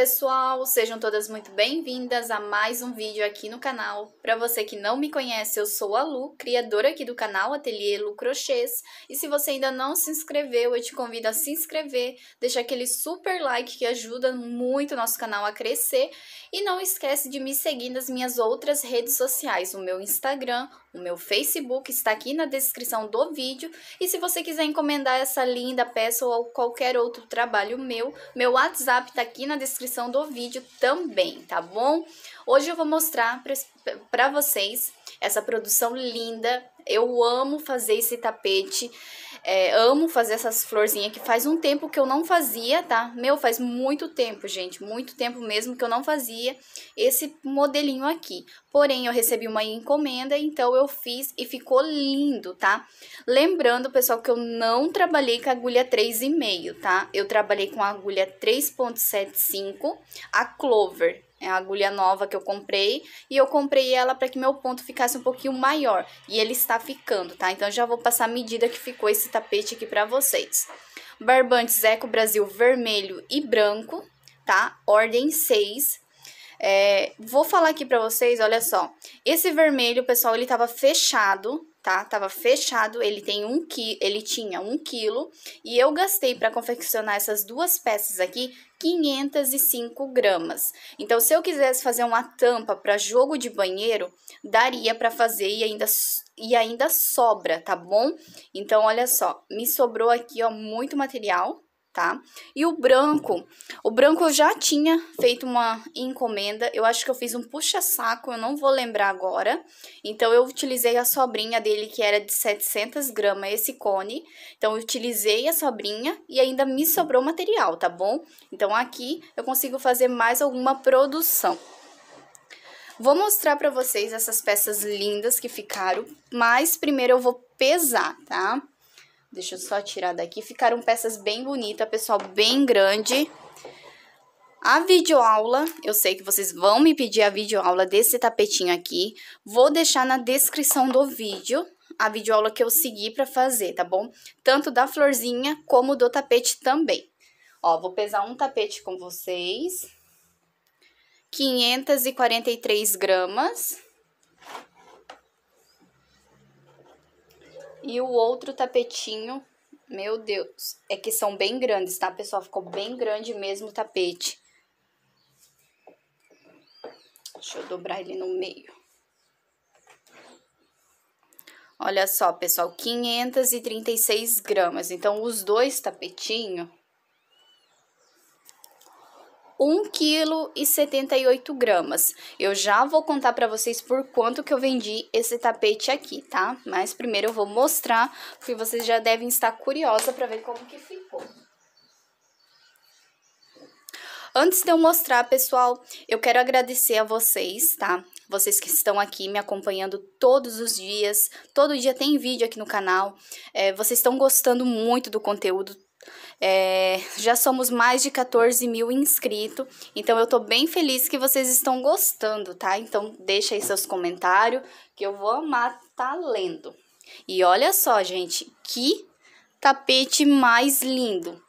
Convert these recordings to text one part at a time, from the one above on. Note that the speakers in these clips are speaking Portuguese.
pessoal, sejam todas muito bem-vindas a mais um vídeo aqui no canal. Para você que não me conhece, eu sou a Lu, criadora aqui do canal Ateliê Lu Crochês. E se você ainda não se inscreveu, eu te convido a se inscrever, deixar aquele super like que ajuda muito o nosso canal a crescer. E não esquece de me seguir nas minhas outras redes sociais, o meu Instagram, o meu Facebook está aqui na descrição do vídeo e se você quiser encomendar essa linda peça ou qualquer outro trabalho meu, meu WhatsApp está aqui na descrição do vídeo também, tá bom? Hoje eu vou mostrar para vocês essa produção linda. Eu amo fazer esse tapete. É, amo fazer essas florzinhas que faz um tempo que eu não fazia, tá? Meu, faz muito tempo, gente, muito tempo mesmo que eu não fazia esse modelinho aqui. Porém, eu recebi uma encomenda, então eu fiz e ficou lindo, tá? Lembrando, pessoal, que eu não trabalhei com agulha 3,5, tá? Eu trabalhei com agulha 3.75, a Clover, é a agulha nova que eu comprei e eu comprei ela para que meu ponto ficasse um pouquinho maior e ele está ficando, tá? Então já vou passar a medida que ficou esse tapete aqui para vocês. Barbantes Eco Brasil vermelho e branco, tá? Ordem 6. É, vou falar aqui para vocês, olha só. Esse vermelho, pessoal, ele tava fechado, tá? Tava fechado, ele tem um qui ele tinha um quilo e eu gastei para confeccionar essas duas peças aqui 505 gramas. Então, se eu quisesse fazer uma tampa para jogo de banheiro, daria para fazer e ainda e ainda sobra, tá bom? Então, olha só, me sobrou aqui ó muito material, tá? E o branco, o branco eu já tinha feito uma encomenda, eu acho que eu fiz um puxa-saco, eu não vou lembrar agora. Então, eu utilizei a sobrinha dele, que era de 700 gramas, esse cone. Então, eu utilizei a sobrinha e ainda me sobrou material, tá bom? Então, aqui eu consigo fazer mais alguma produção. Vou mostrar pra vocês essas peças lindas que ficaram, mas primeiro eu vou pesar, tá? Tá? Deixa eu só tirar daqui. Ficaram peças bem bonitas, pessoal, bem grande. A videoaula, eu sei que vocês vão me pedir a videoaula desse tapetinho aqui. Vou deixar na descrição do vídeo a videoaula que eu segui pra fazer, tá bom? Tanto da florzinha como do tapete também. Ó, vou pesar um tapete com vocês. 543 gramas. E o outro tapetinho, meu Deus, é que são bem grandes, tá, pessoal? Ficou bem grande mesmo o tapete. Deixa eu dobrar ele no meio. Olha só, pessoal, 536 gramas. Então, os dois tapetinhos 1,78 gramas. Eu já vou contar para vocês por quanto que eu vendi esse tapete aqui, tá? Mas primeiro eu vou mostrar, porque vocês já devem estar curiosa para ver como que ficou. Antes de eu mostrar, pessoal, eu quero agradecer a vocês, tá? Vocês que estão aqui me acompanhando todos os dias, todo dia tem vídeo aqui no canal. É, vocês estão gostando muito do conteúdo, é, já somos mais de 14 mil inscritos, então eu tô bem feliz que vocês estão gostando, tá? Então deixa aí seus comentários, que eu vou amar tá lendo. E olha só, gente, que tapete mais lindo!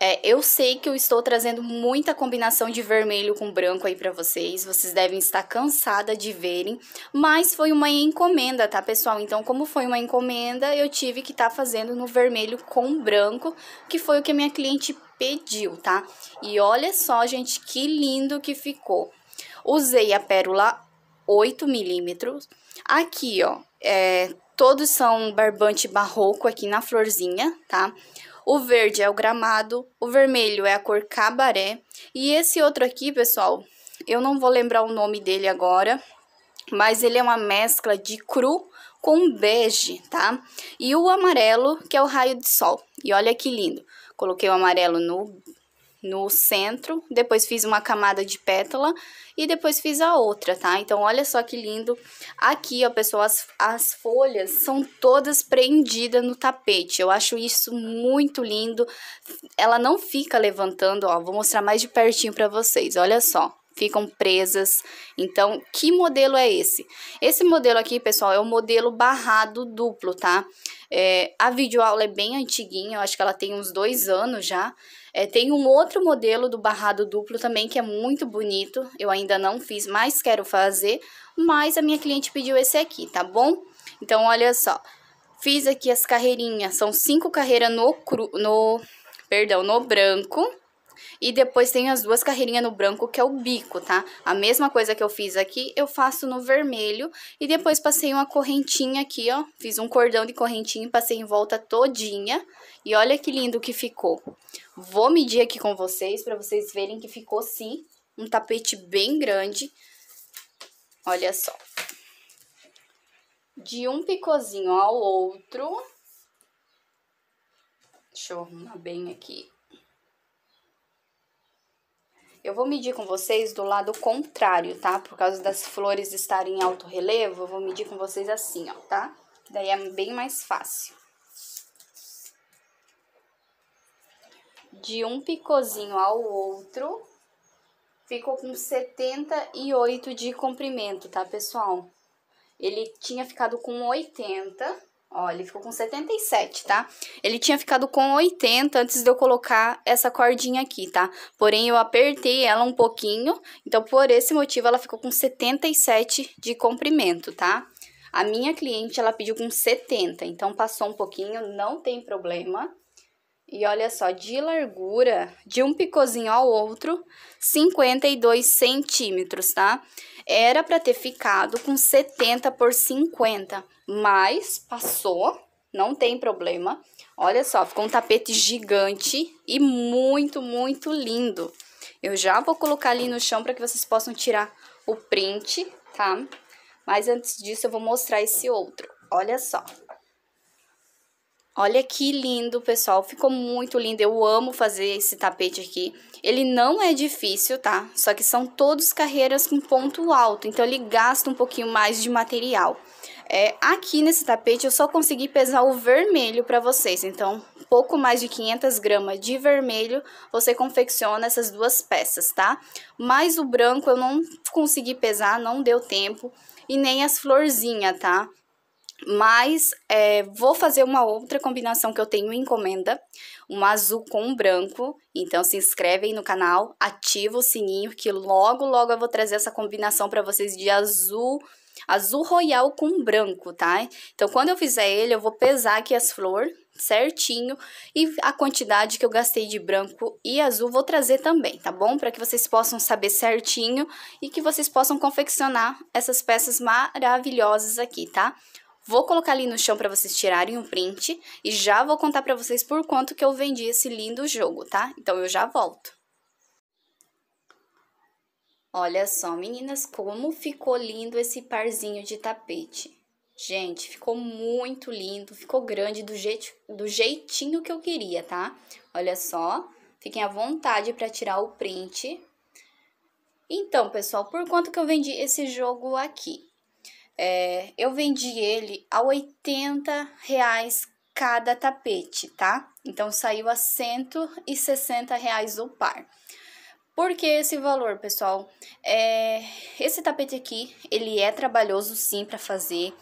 É, eu sei que eu estou trazendo muita combinação de vermelho com branco aí para vocês, vocês devem estar cansada de verem, mas foi uma encomenda, tá, pessoal? Então, como foi uma encomenda, eu tive que estar tá fazendo no vermelho com branco, que foi o que a minha cliente pediu, tá? E olha só, gente, que lindo que ficou. Usei a pérola 8 milímetros. Aqui, ó, é, todos são barbante barroco aqui na florzinha, tá? Tá? O verde é o gramado, o vermelho é a cor cabaré. E esse outro aqui, pessoal, eu não vou lembrar o nome dele agora, mas ele é uma mescla de cru com bege, tá? E o amarelo, que é o raio de sol. E olha que lindo. Coloquei o amarelo no, no centro, depois fiz uma camada de pétala e depois fiz a outra, tá? Então, olha só que lindo. Aqui, ó, pessoal, as, as folhas são todas prendidas no tapete. Eu acho isso muito lindo. Ela não fica levantando, ó. Vou mostrar mais de pertinho pra vocês, olha só ficam presas. Então, que modelo é esse? Esse modelo aqui, pessoal, é o modelo barrado duplo, tá? É, a videoaula é bem antiguinha, eu acho que ela tem uns dois anos já. É, tem um outro modelo do barrado duplo também que é muito bonito, eu ainda não fiz, mas quero fazer, mas a minha cliente pediu esse aqui, tá bom? Então, olha só, fiz aqui as carreirinhas, são cinco carreiras no, cru, no, perdão, no branco, e depois tem as duas carreirinhas no branco, que é o bico, tá? A mesma coisa que eu fiz aqui, eu faço no vermelho. E depois passei uma correntinha aqui, ó. Fiz um cordão de correntinha e passei em volta todinha. E olha que lindo que ficou. Vou medir aqui com vocês, pra vocês verem que ficou, sim, um tapete bem grande. Olha só. De um picozinho ao outro. Deixa eu arrumar bem aqui. Eu vou medir com vocês do lado contrário, tá? Por causa das flores estarem em alto relevo, eu vou medir com vocês assim, ó, tá? Daí é bem mais fácil. De um picozinho ao outro, ficou com 78 de comprimento, tá, pessoal? Ele tinha ficado com 80 Ó, ele ficou com 77, tá? Ele tinha ficado com 80 antes de eu colocar essa cordinha aqui, tá? Porém, eu apertei ela um pouquinho, então por esse motivo ela ficou com 77 de comprimento, tá? A minha cliente, ela pediu com 70, então passou um pouquinho, não tem problema. E olha só, de largura, de um picozinho ao outro, 52 centímetros, tá? Tá? Era para ter ficado com 70 por 50, mas passou, não tem problema. Olha só, ficou um tapete gigante e muito, muito lindo. Eu já vou colocar ali no chão para que vocês possam tirar o print, tá? Mas antes disso, eu vou mostrar esse outro. Olha só. Olha que lindo, pessoal. Ficou muito lindo. Eu amo fazer esse tapete aqui. Ele não é difícil, tá? Só que são todos carreiras com ponto alto, então ele gasta um pouquinho mais de material. É, aqui nesse tapete eu só consegui pesar o vermelho para vocês, então pouco mais de 500 gramas de vermelho você confecciona essas duas peças, tá? Mas o branco eu não consegui pesar, não deu tempo, e nem as florzinhas, tá? Mas é, vou fazer uma outra combinação que eu tenho encomenda, um azul com um branco. Então se inscrevem no canal, ativa o sininho que logo logo eu vou trazer essa combinação para vocês de azul azul royal com branco, tá? Então quando eu fizer ele, eu vou pesar aqui as flores certinho e a quantidade que eu gastei de branco e azul vou trazer também, tá bom? Para que vocês possam saber certinho e que vocês possam confeccionar essas peças maravilhosas aqui, tá? Vou colocar ali no chão para vocês tirarem um print e já vou contar para vocês por quanto que eu vendi esse lindo jogo, tá? Então eu já volto. Olha só, meninas, como ficou lindo esse parzinho de tapete. Gente, ficou muito lindo, ficou grande do, jeito, do jeitinho que eu queria, tá? Olha só, fiquem à vontade para tirar o print. Então, pessoal, por quanto que eu vendi esse jogo aqui? É, eu vendi ele a 80 reais cada tapete, tá? Então saiu a 160 reais o par. Por que esse valor, pessoal? É, esse tapete aqui, ele é trabalhoso sim para fazer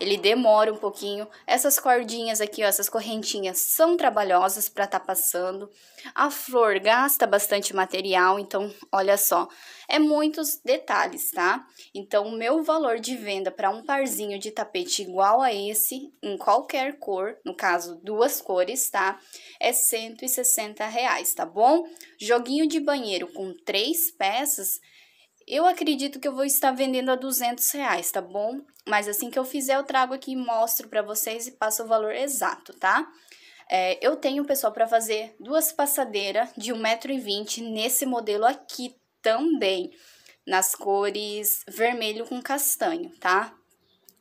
ele demora um pouquinho. Essas cordinhas aqui, ó, essas correntinhas são trabalhosas para estar tá passando. A flor gasta bastante material, então olha só, é muitos detalhes, tá? Então o meu valor de venda para um parzinho de tapete igual a esse, em qualquer cor, no caso duas cores, tá? É 160 reais, tá bom? Joguinho de banheiro com três peças eu acredito que eu vou estar vendendo a 200 reais, tá bom? Mas assim que eu fizer, eu trago aqui e mostro para vocês e passo o valor exato, tá? É, eu tenho, pessoal, para fazer duas passadeiras de 1,20m nesse modelo aqui também, nas cores vermelho com castanho, tá?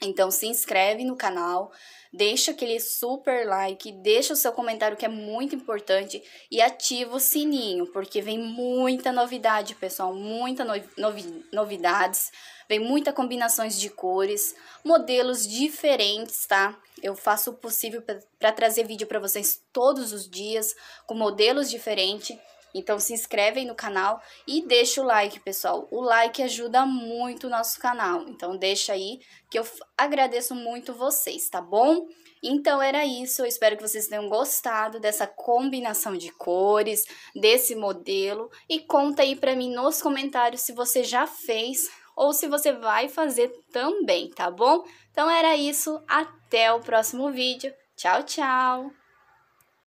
Então, se inscreve no canal, deixa aquele super like, deixa o seu comentário que é muito importante e ativa o sininho, porque vem muita novidade, pessoal, muita novi novidades, vem muita combinações de cores, modelos diferentes, tá? Eu faço o possível para trazer vídeo para vocês todos os dias com modelos diferentes. Então se inscrevem no canal e deixa o like, pessoal. O like ajuda muito o nosso canal. Então deixa aí que eu agradeço muito vocês, tá bom? Então era isso, eu espero que vocês tenham gostado dessa combinação de cores, desse modelo e conta aí para mim nos comentários se você já fez ou se você vai fazer também, tá bom? Então era isso, até o próximo vídeo. Tchau, tchau!